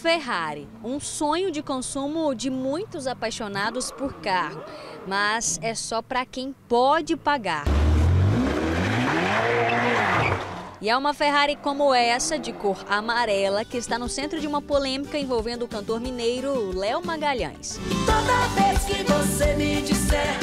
Ferrari, um sonho de consumo de muitos apaixonados por carro, mas é só para quem pode pagar. E é uma Ferrari como essa, de cor amarela, que está no centro de uma polêmica envolvendo o cantor mineiro Léo Magalhães. Toda vez que você me disser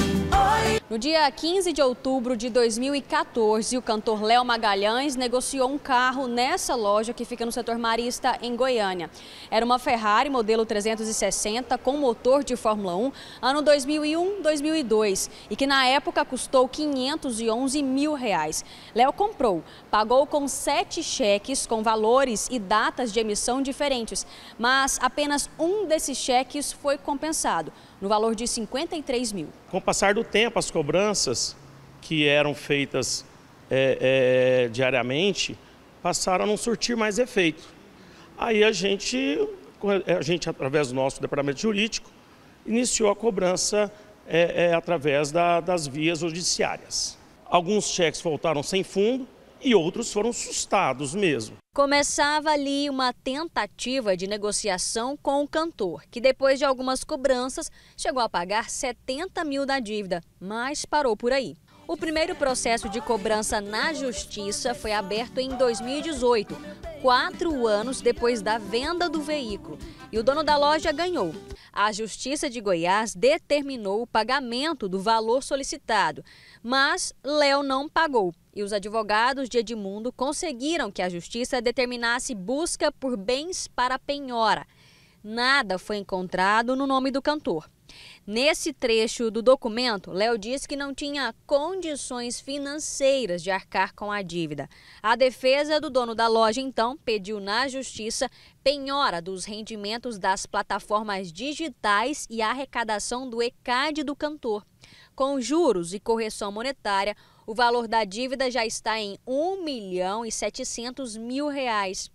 no dia 15 de outubro de 2014, o cantor Léo Magalhães negociou um carro nessa loja que fica no setor Marista, em Goiânia. Era uma Ferrari modelo 360 com motor de Fórmula 1, ano 2001-2002, e que na época custou 511 mil reais. Léo comprou, pagou com sete cheques com valores e datas de emissão diferentes, mas apenas um desses cheques foi compensado, no valor de 53 mil. Com o passar do tempo, as cobranças cobranças que eram feitas é, é, diariamente passaram a não surtir mais efeito. Aí a gente, a gente através do nosso departamento jurídico, iniciou a cobrança é, é através da, das vias judiciárias. Alguns cheques voltaram sem fundo, e outros foram sustados mesmo. Começava ali uma tentativa de negociação com o cantor, que depois de algumas cobranças chegou a pagar 70 mil da dívida, mas parou por aí. O primeiro processo de cobrança na justiça foi aberto em 2018, quatro anos depois da venda do veículo e o dono da loja ganhou. A Justiça de Goiás determinou o pagamento do valor solicitado, mas Léo não pagou e os advogados de Edmundo conseguiram que a Justiça determinasse busca por bens para penhora. Nada foi encontrado no nome do cantor. Nesse trecho do documento, Léo disse que não tinha condições financeiras de arcar com a dívida. A defesa do dono da loja, então, pediu na justiça penhora dos rendimentos das plataformas digitais e arrecadação do ECAD do cantor. Com juros e correção monetária, o valor da dívida já está em 1 milhão e 700 mil reais.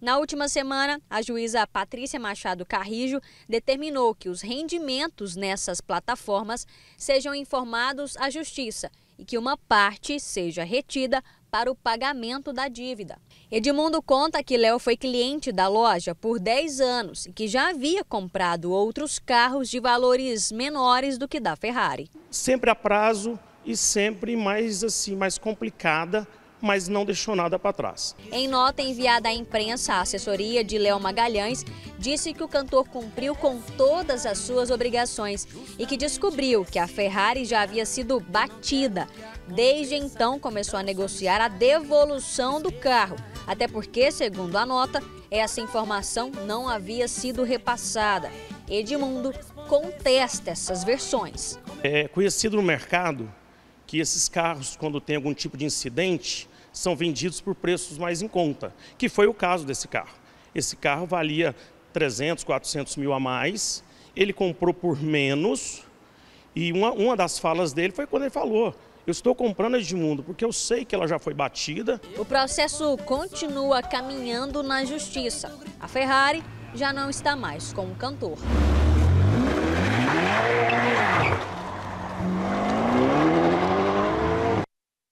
Na última semana, a juíza Patrícia Machado Carrijo determinou que os rendimentos nessas plataformas sejam informados à Justiça e que uma parte seja retida para o pagamento da dívida. Edmundo conta que Léo foi cliente da loja por 10 anos e que já havia comprado outros carros de valores menores do que da Ferrari. Sempre a prazo e sempre mais assim, mais complicada mas não deixou nada para trás. Em nota enviada à imprensa, a assessoria de Léo Magalhães disse que o cantor cumpriu com todas as suas obrigações e que descobriu que a Ferrari já havia sido batida. Desde então começou a negociar a devolução do carro, até porque, segundo a nota, essa informação não havia sido repassada. Edmundo contesta essas versões. É conhecido no mercado que esses carros, quando tem algum tipo de incidente, são vendidos por preços mais em conta, que foi o caso desse carro. Esse carro valia 300, 400 mil a mais, ele comprou por menos, e uma, uma das falas dele foi quando ele falou: eu estou comprando a Edmundo porque eu sei que ela já foi batida. O processo continua caminhando na justiça. A Ferrari já não está mais com o cantor.